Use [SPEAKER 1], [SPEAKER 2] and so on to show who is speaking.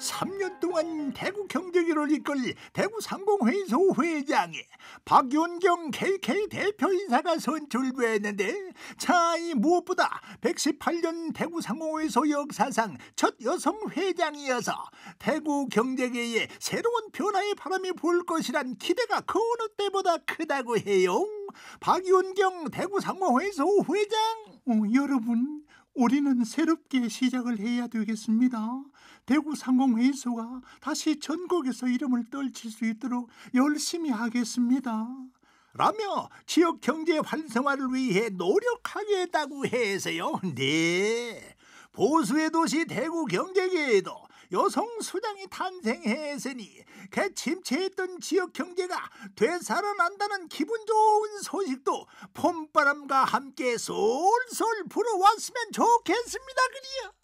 [SPEAKER 1] 3년 동안 대구 경제기를 이끌 대구 상공회의소 회장이 박윤경 KK 대표인사가 선출됐는데 차이 무엇보다 118년 대구 상공회의소 역사상 첫 여성 회장이어서 대구 경제계에 새로운 변화의 바람이 불 것이란 기대가 그 어느 때보다 크다고 해요. 박윤경
[SPEAKER 2] 대구 상공회의소 회장 어, 여러분 우리는 새롭게 시작을 해야 되겠습니다. 대구 상공회의소가 다시 전국에서 이름을 떨칠 수 있도록 열심히 하겠습니다. 라며 지역 경제
[SPEAKER 1] 활성화를 위해 노력하겠다고 해서요. 네. 보수의 도시 대구 경제계에도 여성 수장이 탄생했으니 개 침체했던 지역 경제가 되살아난다는 기분 좋은 소식도 봄바람과 함께 솔솔 불어왔으면 좋겠습니다 그리요